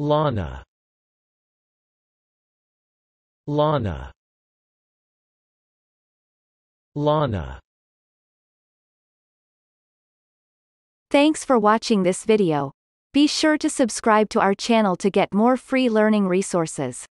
Lana Lana Lana Thanks for watching this video. Be sure to subscribe to our channel to get more free learning resources.